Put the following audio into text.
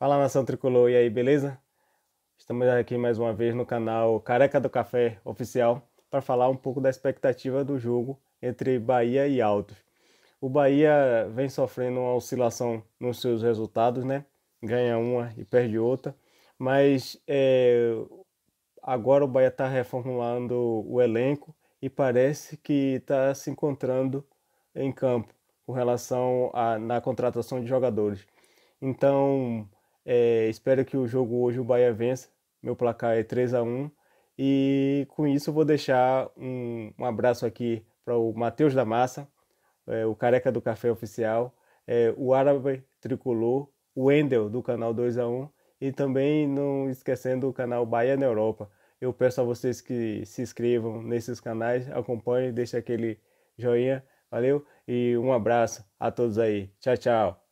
Fala nação tricolor, e aí, beleza? Estamos aqui mais uma vez no canal Careca do Café Oficial para falar um pouco da expectativa do jogo entre Bahia e Altos. O Bahia vem sofrendo uma oscilação nos seus resultados, né? Ganha uma e perde outra, mas é, agora o Bahia está reformulando o elenco e parece que está se encontrando em campo com relação a, na contratação de jogadores. Então, é, espero que o jogo hoje o Bahia vença. Meu placar é 3 a 1 E com isso vou deixar um, um abraço aqui para o Matheus da Massa, é, o Careca do Café Oficial, é, o Árabe Tricolor, o Endel do canal 2 a 1 e também não esquecendo o canal Bahia na Europa. Eu peço a vocês que se inscrevam nesses canais, acompanhem, deixem aquele joinha. Valeu e um abraço a todos aí. Tchau, tchau.